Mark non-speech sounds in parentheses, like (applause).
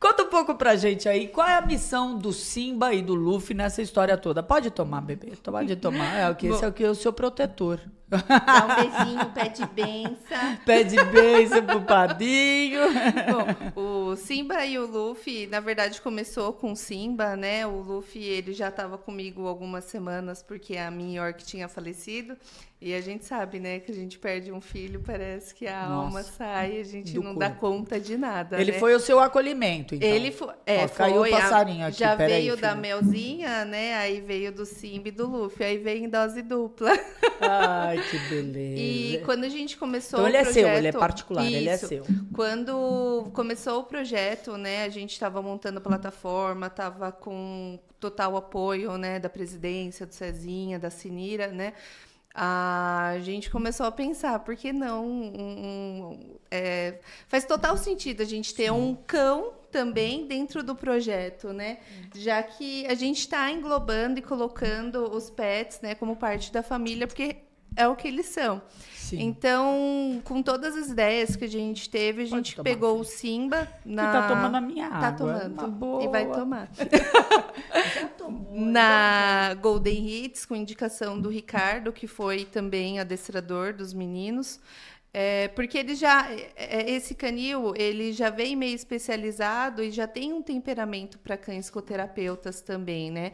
Conta um pouco pra gente aí, qual é a missão do Simba e do Luffy nessa história toda? Pode tomar, bebê. Pode tomar. É o que? Esse é o que? É o seu protetor. Dá um beijinho, pede benção. (laughs) Pede benção pro padinho. Bom, o Simba e o Luffy, na verdade, começou com o Simba, né? O Luffy, ele já estava comigo algumas semanas, porque a minha York tinha falecido. E a gente sabe, né, que a gente perde um filho, parece que a Nossa, alma sai e a gente não corpo. dá conta de nada. Ele né? foi o seu acolhimento, então. Ele foi. É, Ó, caiu foi, o passarinho aqui. Já Pera veio aí, da Melzinha, né? Aí veio do Simbi, e do Luffy. Aí veio em dose dupla. Ai, que (laughs) beleza. E quando a gente começou então, ele o projeto. Ele é seu, ele é particular, isso, ele é seu. Quando começou o projeto, né, a gente estava montando a plataforma, estava com total apoio, né, da presidência, do Cezinha, da Sinira, né? a gente começou a pensar, por que não? Um, um, é, faz total sentido a gente ter Sim. um cão também dentro do projeto, né? Já que a gente está englobando e colocando os pets, né, como parte da família, porque é o que eles são. Sim. Então, com todas as ideias que a gente teve, a gente pegou o Simba na. E tá tomando a minha tá água. Tá tomando. Boa. E vai tomar. (laughs) já tomou, na então, já Golden Hits, com indicação do Ricardo, que foi também adestrador dos meninos. É, porque ele já é, é, esse canil ele já vem meio especializado e já tem um temperamento para cães coterapeutas também, né?